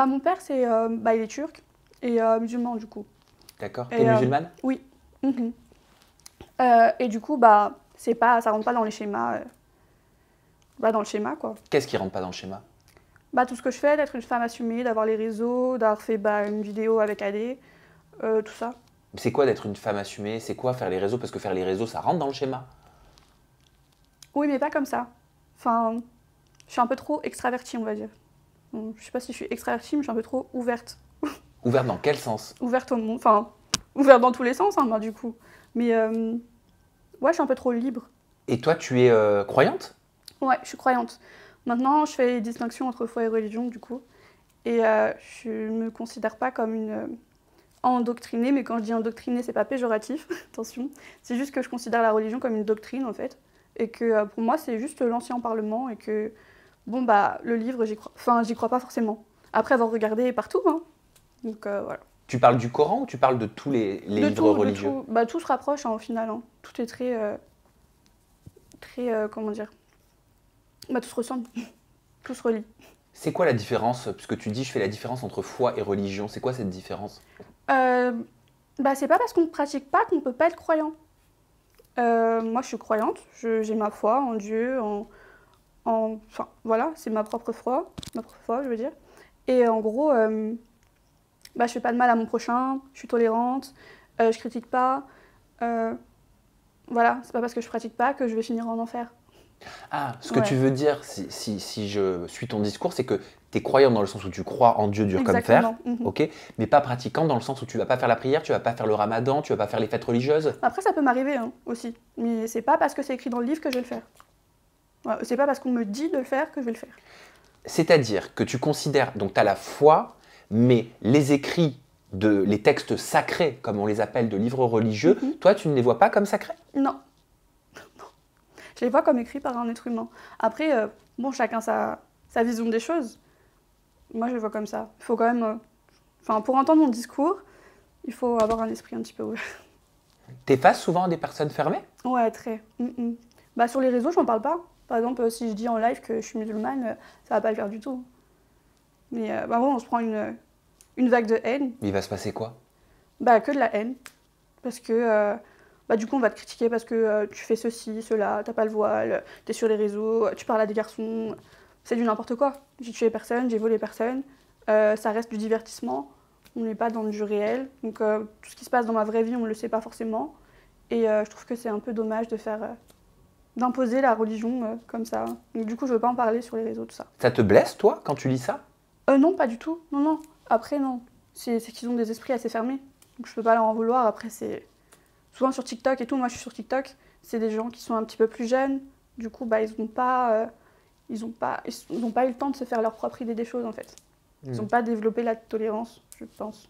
Bah, mon père, c'est, euh, bah, il est turc et euh, musulman, du coup. D'accord. et euh, Oui. Mhm. et du coup, bah, c'est pas, ça rentre pas dans les schémas. bah, dans le schéma, quoi. Qu'est-ce qui rentre pas dans le schéma bah, Tout ce que je fais, d'être une femme assumée, d'avoir les réseaux, d'avoir fait bah, une vidéo avec Adé, tout ça. C'est quoi d'être une femme assumée C'est quoi faire les réseaux Parce que faire les réseaux, ça rentre dans le schéma. Oui, mais pas comme ça. Enfin, je suis un peu trop extravertie, on va dire. Je ne sais pas si je suis extravertie, mais je suis un peu trop ouverte. ouverte dans quel sens Ouverte au monde. Enfin, ouverte dans tous les sens, hein, ben, du coup. Mais euh, ouais, je suis un peu trop libre. Et toi, tu es euh, croyante Ouais, je suis croyante. Maintenant, je fais distinction entre foi et religion, du coup. Et je euh, je me considère pas comme une endoctrinée, mais quand je dis endoctrinée, c'est pas péjoratif, attention. C'est juste que je considère la religion comme une doctrine, en fait. Et que pour moi, c'est juste l'ancien parlement et que bon, bah, le livre, j'y crois, enfin, j'y crois pas forcément. Après avoir regardé partout, hein. Donc, euh, voilà. Tu parles du Coran ou tu parles de tous les, les livres religieux tout. Bah, se rapproche, en hein, au final. Hein. Tout est très... Euh, très... Euh, comment dire Bah, tout se ressemble. tout se relie. C'est quoi la différence Parce que tu dis, je fais la différence entre foi et religion. C'est quoi cette différence Bah, c'est pas parce qu'on ne pratique pas qu'on peut pas être croyant. moi, je suis croyante. j'ai ma foi en Dieu, en enfin, voilà, c'est ma propre foi, ma propre foi, je veux dire. Et en gros, euh, bah, je fais pas de mal à mon prochain, je suis tolérante, euh, je critique pas. Euh, voilà, c'est pas parce que je pratique pas que je vais finir en enfer. Ah, ce que tu veux dire, si, je suis ton discours, c'est que tu es croyant dans le sens où tu crois en Dieu dur comme fer, mhm. ok, mais pas pratiquant dans le sens où tu vas pas faire la prière, tu vas pas faire le ramadan, tu vas pas faire les fêtes religieuses. Après, ça peut m'arriver hein, aussi, mais c'est pas parce que c'est écrit dans le livre que je vais le faire. C'est pas parce qu'on me dit de le faire que je vais le faire. C'est-à-dire que tu considères, donc tu as la foi, mais les écrits, de, les textes sacrés, comme on les appelle, de livres religieux, mhm. toi, tu ne les vois pas comme sacrés Non. Je les vois comme écrits par un être humain. Après, euh, bon, chacun sa, sa, vision des choses. Moi, je les vois comme ça. Il faut quand même. Euh, enfin, pour entendre mon discours, il faut avoir un esprit un petit peu ouvert. T'es face souvent à des personnes fermées Ouais, très. Mm, mm. Bah, sur les réseaux, je n'en parle pas. Par exemple, si je dis en live que je suis musulmane, euh, ça va pas le faire du tout. Mais euh, bon, bah, on se prend une, une vague de haine. Mais il va se passer quoi Bah que de la haine. Parce que euh, bah, du coup, on va te critiquer parce que tu fais ceci, cela, t'as pas le voile, tu es sur les réseaux, tu parles à des garçons. C'est du n'importe quoi. J'ai tué personne, j'ai volé personne. ça reste du divertissement. On n'est pas dans le jeu réel. Donc tout ce qui se passe dans ma vraie vie, on ne le sait pas forcément. Et je trouve que c'est un peu dommage de faire d'imposer la religion euh, comme ça. Donc du coup, je veux pas en parler sur les réseaux, tout ça. Ça te blesse, toi, quand tu lis ça euh, Non, pas du tout. Non, non. Après, non. C'est qu'ils ont des esprits assez fermés. Donc je peux pas leur en vouloir. Après, c'est souvent sur TikTok et tout. Moi, je suis sur TikTok. C'est des gens qui sont un petit peu plus jeunes. Du coup, bah, ils n'ont pas, euh, ils ont pas, pas eu le temps de se faire leur propre idée des choses, en fait. Ils n'ont hmm. pas développé la tolérance, je pense.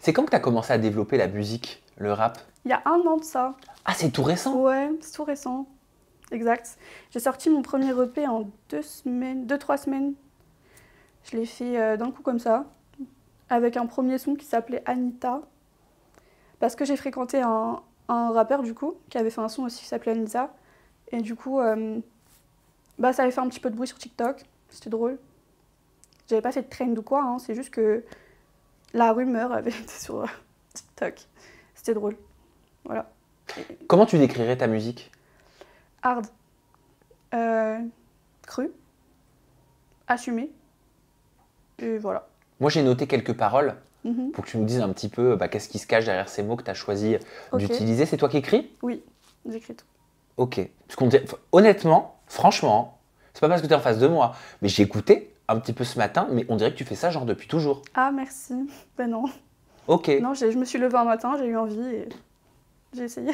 C'est quand que tu as commencé à développer la musique, le rap Il y a un an de ça. Ah, c'est tout récent Ouais, c'est tout récent. Exact. J'ai sorti mon premier replay en deux semaines, deux, trois semaines. Je l'ai fait euh, d'un coup comme ça, avec un premier son qui s'appelait Anita. Parce que j'ai fréquenté un, rappeur du coup, qui avait fait un son aussi qui s'appelait Anita. Et du coup, euh, bah, ça avait fait un petit peu de bruit sur TikTok. C'était drôle. J'avais pas fait de trend ou quoi, hein. c'est juste que la rumeur avait été sur euh, TikTok. C'était drôle. Voilà. Comment tu décrirais ta musique hard, euh, cru, assumé. Et voilà. Moi, j'ai noté quelques paroles mhm. pour que tu nous dises un petit peu bah, qu'est-ce qui se cache derrière ces mots que tu as choisi d'utiliser. C'est toi qui écris Oui, j'écris tout. Ok. Parce honnêtement, franchement, c'est pas parce que tu es en face de moi, mais j'ai écouté un petit peu ce matin, mais on dirait que tu fais ça genre depuis toujours. Ah merci. Ben non. Ok. Non, je me suis levée un matin, j'ai eu envie et j'ai essayé.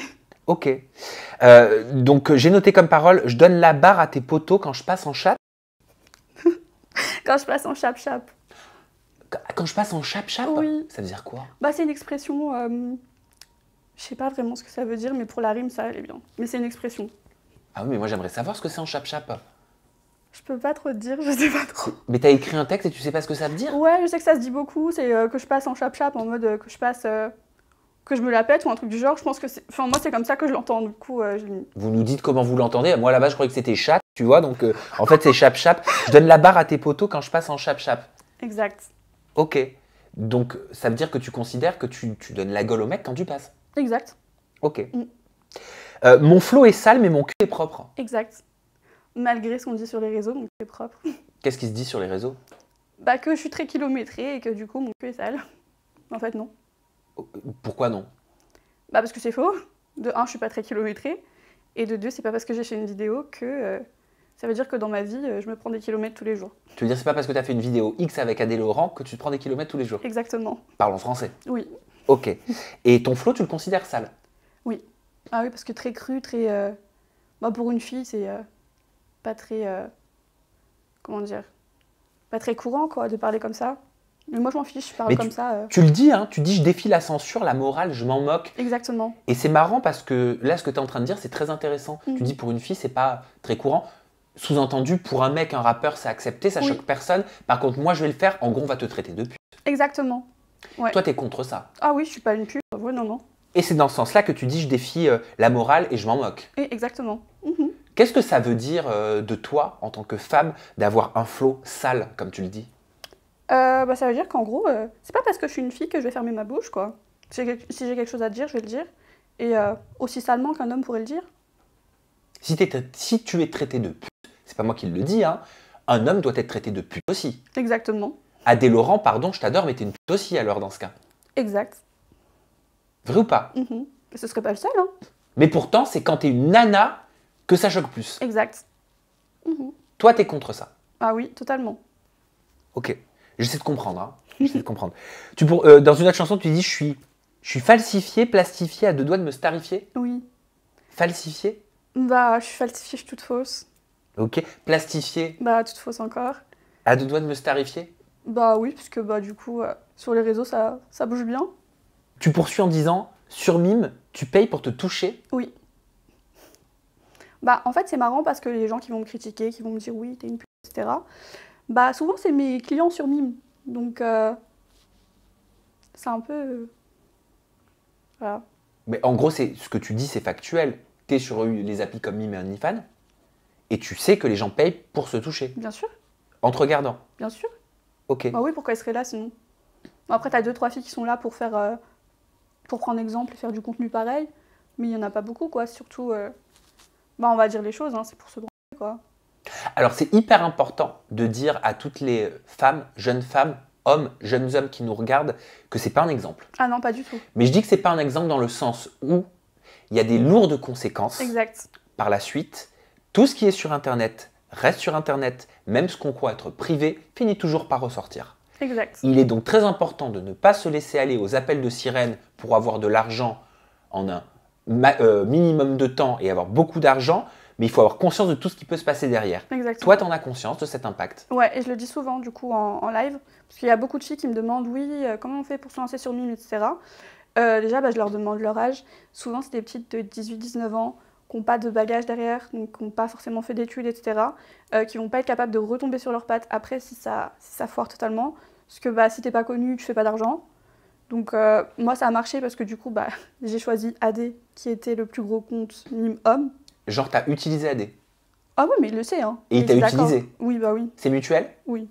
Ok. Euh, donc euh, j'ai noté comme parole, je donne la barre à tes poteaux quand je passe en chape. quand je passe en chap-chap. Quand je passe en chap chape Oui. Ça veut dire quoi Bah c'est une expression, euh, je sais pas vraiment ce que ça veut dire, mais pour la rime ça allait bien. Mais c'est une expression. Ah oui, mais moi j'aimerais savoir ce que c'est en chap-chap. Je peux pas trop te dire, je sais pas trop. Mais t'as écrit un texte et tu sais pas ce que ça veut dire Ouais, je sais que ça se dit beaucoup, c'est euh, que je passe en chap-chap, en mode que je passe que je me la pète ou un truc du genre. Je pense que c'est. Enfin, moi, c'est comme ça que je l'entends. Du coup, euh, Vous nous dites comment vous l'entendez. Moi, là-bas, je croyais que c'était chat, tu vois. Donc, euh, en fait, c'est chap-chap. Je donne la barre à tes poteaux quand je passe en chap-chap. Exact. Ok. Donc, ça veut dire que tu considères que tu, donnes la gueule au mec quand tu passes. Exact. Ok. Mm. Euh, mon flot est sale, mais mon cul est propre. Exact. Malgré ce qu'on dit sur les réseaux, mon cul est propre. Qu'est-ce qui se dit sur les réseaux Bah, que je suis très kilométrée et que du coup, mon cul est sale. En fait, non. Pourquoi non Bah parce que c'est faux. De un, je suis pas très kilométrée. Et de deux, c'est pas parce que j'ai fait une vidéo que euh, ça veut dire que dans ma vie, euh, je me prends des kilomètres tous les jours. Tu veux dire c'est pas parce que tu as fait une vidéo X avec Adé Laurent que tu te prends des kilomètres tous les jours Exactement. Parlons français. Oui. Ok. Et ton flow, tu le considères sale Oui. Ah oui, parce que très cru, très. Moi, euh, bah, pour une fille, c'est pas très. Comment dire Pas très courant, quoi, de parler comme ça. Mais moi, je m'en fiche, je parle comme ça. Euh. Tu le dis, hein, tu dis je défie la censure, la morale, je m'en moque. Exactement. Et c'est marrant parce que là, ce que tu es en train de dire, c'est très intéressant. Tu mm. dis pour une fille, c'est pas très courant. Sous-entendu, pour un mec, un rappeur, c'est accepté, ça choque personne. Par contre, moi, je vais le faire, en gros, on va te traiter de pute. Exactement. Ouais. Toi, t'es contre ça. Ah oui, je suis pas une pute. Ouais, non, Et c'est dans ce sens-là que tu dis je défie euh, la morale et je m'en moque. exactement. Mm-hmm. Qu'est-ce que ça veut dire euh, de toi en tant que femme d'avoir un flot sale, comme tu le dis euh, bah, Ça veut dire qu'en gros, euh, c'est pas parce que je suis une fille que je vais fermer ma bouche, quoi. Si j'ai quelque chose à dire, je vais le dire. Et euh, aussi salement qu'un homme pourrait le dire. Si, si tu es traité de pute, c'est pas moi qui le dis, hein, un homme doit être traité de pute aussi. Exactement. Adé Laurent, pardon, je t'adore, mais t'es une pute aussi alors dans ce cas. Exact. Vrai ou pas mm-hmm. Ce serait pas le seul, hein. Mais pourtant, c'est quand t'es une nana que ça choque plus. Exact. Mm-hmm. Toi, t'es contre ça. Ah oui, totalement. Ok. J'essaie de comprendre. Hein. de comprendre. Euh, dans une autre chanson, tu dis je suis, je suis falsifié, plastifié, à deux doigts de me starifier. Oui. Falsifié Bah, je suis falsifiée, je suis toute fausse. Ok. Plastifié Bah, toute fausse encore. À deux doigts de me starifier Bah oui, parce que bah, du coup, euh, sur les réseaux, ça, ça bouge bien. Tu poursuis en disant sur Mime, tu payes pour te toucher Oui. Bah, en fait, c'est marrant parce que les gens qui vont me critiquer, qui vont me dire oui, t'es une pute, etc. Bah souvent c'est mes clients sur Mime, donc euh, c'est un peu... Euh, voilà. Mais en gros, c'est ce que tu dis, c'est factuel. Tu es sur les applis comme Mime et OnlyFans, et tu sais que les gens payent pour se toucher. Bien sûr. En te regardant. Bien sûr. Ok. Bah oui, pourquoi ils seraient là sinon Après, tu as deux, trois filles qui sont là pour faire... Euh, pour prendre exemple, et faire du contenu pareil, mais il n'y en a pas beaucoup, quoi. Surtout, bah, on va dire les choses, hein, c'est pour se branler, quoi. Alors c'est hyper important de dire à toutes les femmes, jeunes femmes, hommes, jeunes hommes qui nous regardent, que c'est pas un exemple. Ah non, pas du tout. Mais je dis que c'est pas un exemple dans le sens où il y a des lourdes conséquences. Exact. Par la suite, tout ce qui est sur Internet reste sur Internet, même ce qu'on croit être privé finit toujours par ressortir. Exact. Il est donc très important de ne pas se laisser aller aux appels de sirène pour avoir de l'argent en un euh, minimum de temps et avoir beaucoup d'argent, mais il faut avoir conscience de tout ce qui peut se passer derrière. Exactement. Toi, tu en as conscience de cet impact. Ouais, et je le dis souvent du coup en, live, parce qu'il y a beaucoup de filles qui me demandent oui, euh, comment on fait pour se lancer sur Mime, etc. Euh, déjà, bah, je leur demande leur âge. Souvent, c'est des petites de 18-19 ans qui n'ont pas de bagage derrière, donc qui n'ont pas forcément fait d'études, etc., euh, qui vont pas être capables de retomber sur leurs pattes après si ça, foire totalement. Parce que bah, si t'es pas connu, tu fais pas d'argent. Donc euh, moi, ça a marché parce que du coup, bah, j'ai choisi AD, qui était le plus gros compte mime homme. Genre, t'as utilisé AD. Ah oui, mais il le sait. Hein. Et il t'a utilisé. Oui, bah oui. C'est mutuel Oui.